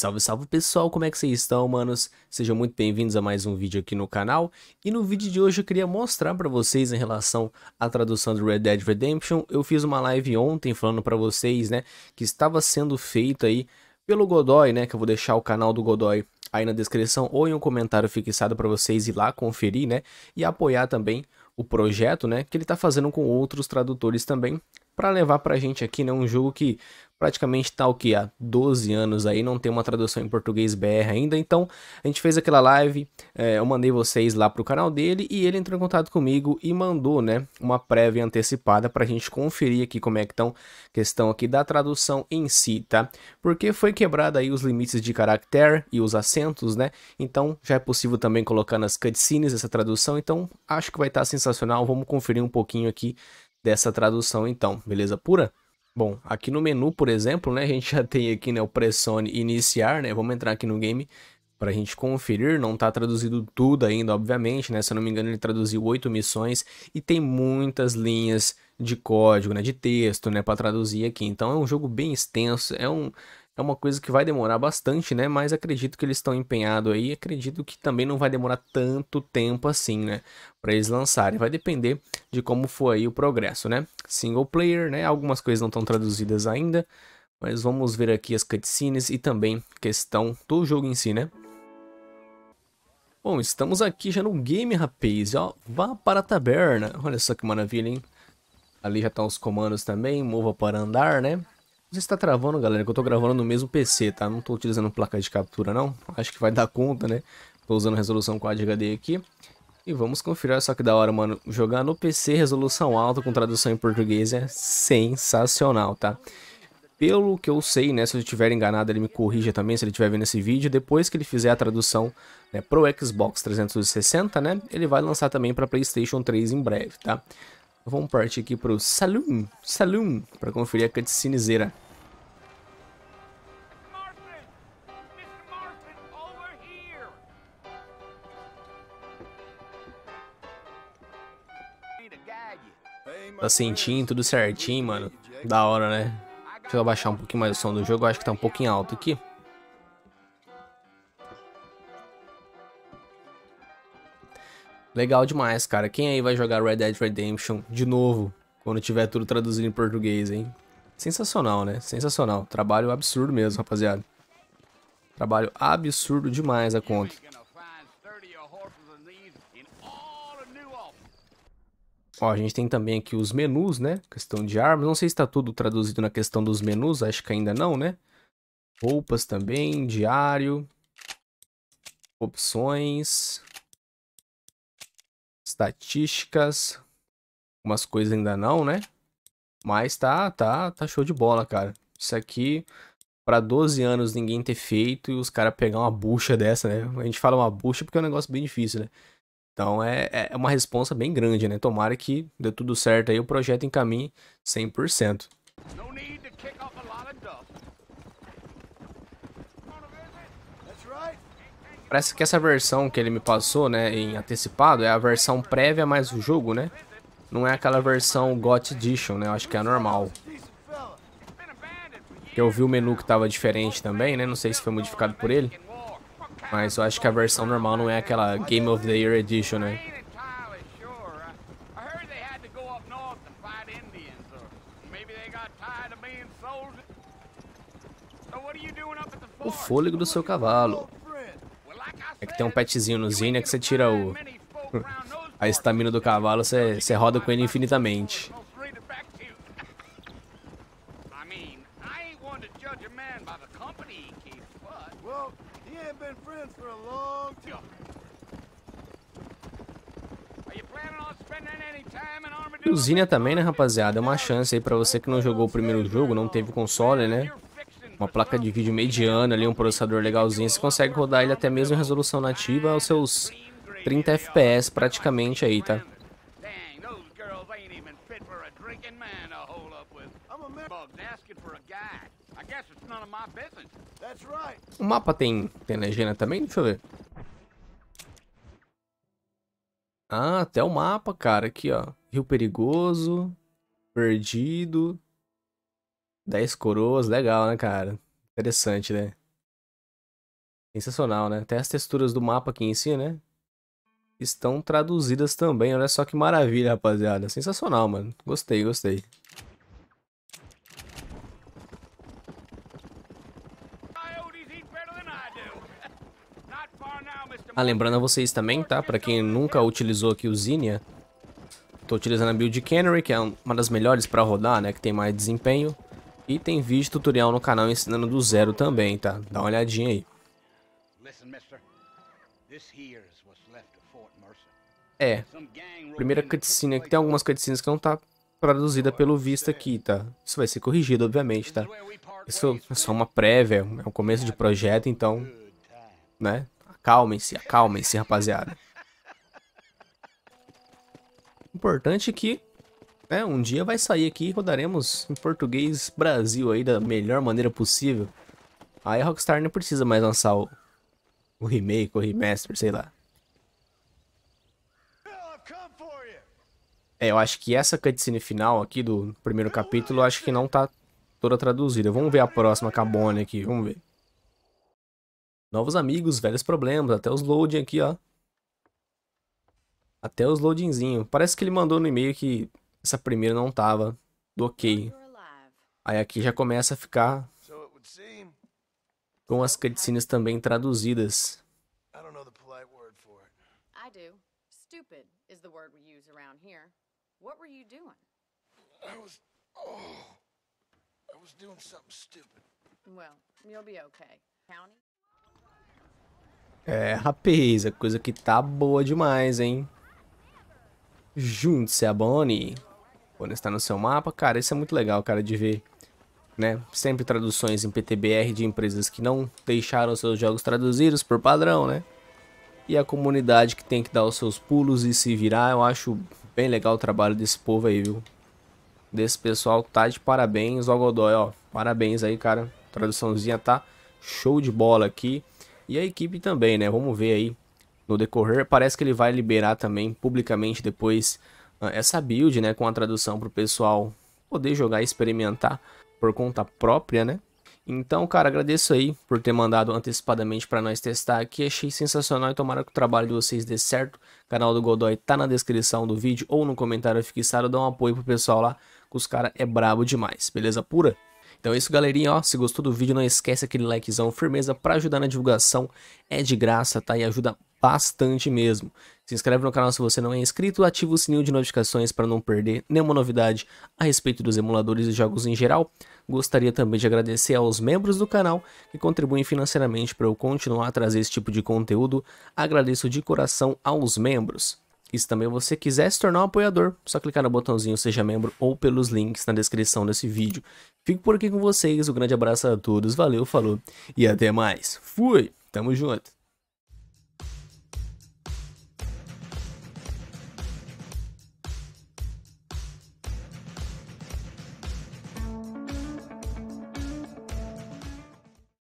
Salve, salve pessoal, como é que vocês estão, manos? Sejam muito bem-vindos a mais um vídeo aqui no canal. E no vídeo de hoje eu queria mostrar para vocês em relação à tradução do Red Dead Redemption. Eu fiz uma live ontem falando para vocês, né, que estava sendo feita aí pelo Godoy, né, que eu vou deixar o canal do Godoy aí na descrição ou em um comentário fixado para vocês ir lá conferir, né, e apoiar também o projeto, né, que ele está fazendo com outros tradutores também, para levar para a gente aqui né, um jogo que praticamente está o que há 12 anos aí, não tem uma tradução em português BR ainda, então a gente fez aquela live, é, eu mandei vocês lá pro canal dele e ele entrou em contato comigo e mandou, né, uma prévia antecipada para a gente conferir aqui como é que estão questão aqui da tradução em si, tá? Porque foi quebrado aí os limites de caractere e os acentos, né? Então já é possível também colocar nas cutscenes essa tradução, então acho que vai estar tá sensacional, vamos conferir um pouquinho aqui dessa tradução então, beleza pura? Bom, aqui no menu, por exemplo, né, a gente já tem aqui né, o pressione iniciar, né? Vamos entrar aqui no game para a gente conferir, não está traduzido tudo ainda, obviamente, né? Se eu não me engano, ele traduziu oito missões e tem muitas linhas de código, né? De texto, né? Para traduzir aqui. Então é um jogo bem extenso, é um, é uma coisa que vai demorar bastante, né? Mas acredito que eles estão empenhados aí. Acredito que também não vai demorar tanto tempo assim, né? Para eles lançarem. Vai depender de como for aí o progresso, né? Single player, né? Algumas coisas não estão traduzidas ainda. Mas vamos ver aqui as cutscenes e também questão do jogo em si, né? Bom, estamos aqui já no game, rapaz. Ó, vá para a taberna. Olha só que maravilha, hein? Ali já estão tá os comandos também. Mova para andar, né? Não sei se tá travando, galera, que eu tô gravando no mesmo PC, tá? Não tô utilizando placa de captura, não. Acho que vai dar conta, né? Tô usando resolução Quad HD aqui. E vamos conferir, só que da hora, mano. Jogar no PC, resolução alta, com tradução em português, é sensacional, tá? Pelo que eu sei, né, se eu estiver enganado, ele me corrija também, se ele estiver vendo esse vídeo. Depois que ele fizer a tradução né, pro Xbox 360, né, ele vai lançar também para PlayStation 3 em breve, tá? Vamos partir aqui pro Saloon, Saloon, para conferir a cutscenezeira. Tá sentindo tudo certinho, mano. Da hora, né? Deixa eu abaixar um pouquinho mais o som do jogo. Eu acho que tá um pouquinho alto aqui. Legal demais, cara. Quem aí vai jogar Red Dead Redemption de novo? Quando tiver tudo traduzido em português, hein? Sensacional, né? Sensacional. Trabalho absurdo mesmo, rapaziada. Trabalho absurdo demais a conta. Ó, a gente tem também aqui os menus, né? Questão de armas. Não sei se está tudo traduzido na questão dos menus, acho que ainda não, né? Roupas também, diário, opções, estatísticas, umas coisas ainda não, né? Mas tá, tá, tá show de bola, cara. Isso aqui para 12 anos ninguém ter feito e os caras pegar uma bucha dessa, né? A gente fala uma bucha porque é um negócio bem difícil, né? Então é, é, é uma responsa bem grande, né? Tomara que dê tudo certo aí, o projeto encaminhe 100%. Parece que essa versão que ele me passou, né, em antecipado, é a versão prévia mais o jogo, né? Não é aquela versão GOT Edition, né? Eu acho que é a normal. Eu vi o menu que tava diferente também, né? Não sei se foi modificado por ele. Mas eu acho que a versão normal não é aquela Game of the Year Edition, né? O fôlego do seu cavalo. É que tem um petzinho no Zine que você tira o... a estamina do cavalo, você, você roda com ele infinitamente. know? You ain't been friends for a long time. O também, né, rapaziada? É uma chance aí pra você que não jogou o primeiro jogo, não teve console, né? Uma placa de vídeo mediana ali, um processador legalzinho. Você consegue rodar ele até mesmo em resolução nativa aos seus 30 FPS praticamente aí, tá? I'm man. O mapa tem, tem legenda também? Deixa eu ver. Ah, até o mapa, cara. Aqui, ó. Rio Perigoso. Perdido. 10 coroas. Legal, né, cara? Interessante, né? Sensacional, né? Até as texturas do mapa aqui em si, né? Estão traduzidas também. Olha só que maravilha, rapaziada. Sensacional, mano. Gostei, gostei. Ah, lembrando a vocês também, tá? Pra quem nunca utilizou aqui o Zinia, tô utilizando a build Canary, que é uma das melhores pra rodar, né? Que tem mais desempenho. E tem vídeo tutorial no canal ensinando do zero também, tá? Dá uma olhadinha aí. É, primeira cutscene, que tem algumas cutscenes que não tá traduzida pelo Vista aqui, tá? Isso vai ser corrigido, obviamente, tá? Isso é só uma prévia, é um começo de projeto, então, né? Acalmem-se, acalmem-se, rapaziada. Importante que né, um dia vai sair aqui e rodaremos em português Brasil aí da melhor maneira possível. Aí a Rockstar não precisa mais lançar o, o remake, o remaster, sei lá. É, eu acho que essa cutscene final aqui do primeiro capítulo, eu acho que não tá toda traduzida. Vamos ver a próxima Bonnie aqui, vamos ver. Novos amigos, velhos problemas, até os loading aqui, ó. Até os loadingzinho. Parece que ele mandou no e-mail que essa primeira não tava do ok. Aí aqui já começa a ficar com as cutscenes também traduzidas. Oh, well, you'll be okay. County? É, rapaz, a coisa que tá boa demais, hein? Junte-se a Bonnie. Bonnie está no seu mapa. Cara, isso é muito legal, cara, de ver. Né? Sempre traduções em PTBR de empresas que não deixaram seus jogos traduzidos por padrão, né? E a comunidade que tem que dar os seus pulos e se virar. Eu acho bem legal o trabalho desse povo aí, viu? Desse pessoal tá de parabéns, ó Godoy, ó. Parabéns aí, cara. Traduçãozinha tá show de bola aqui. E a equipe também, né? Vamos ver aí no decorrer. Parece que ele vai liberar também publicamente depois ah, essa build, né? Com a tradução para o pessoal poder jogar e experimentar por conta própria, né? Então, cara, agradeço aí por ter mandado antecipadamente para nós testar aqui. Achei sensacional e tomara que o trabalho de vocês dê certo. O canal do Godoy tá na descrição do vídeo ou no comentário fixado. Dá um apoio pro pessoal lá, que os caras é brabo demais. Beleza pura? Então é isso, galerinha, ó. Se gostou do vídeo, não esquece aquele likezão firmeza para ajudar na divulgação. É de graça, tá? E ajuda bastante mesmo. Se inscreve no canal se você não é inscrito, ativa o sininho de notificações para não perder nenhuma novidade a respeito dos emuladores e jogos em geral. Gostaria também de agradecer aos membros do canal que contribuem financeiramente para eu continuar a trazer esse tipo de conteúdo. Agradeço de coração aos membros. E se também você quiser se tornar um apoiador, só clicar no botãozinho Seja Membro ou pelos links na descrição desse vídeo. Fico por aqui com vocês, um grande abraço a todos, valeu, falou e até mais. Fui, tamo junto.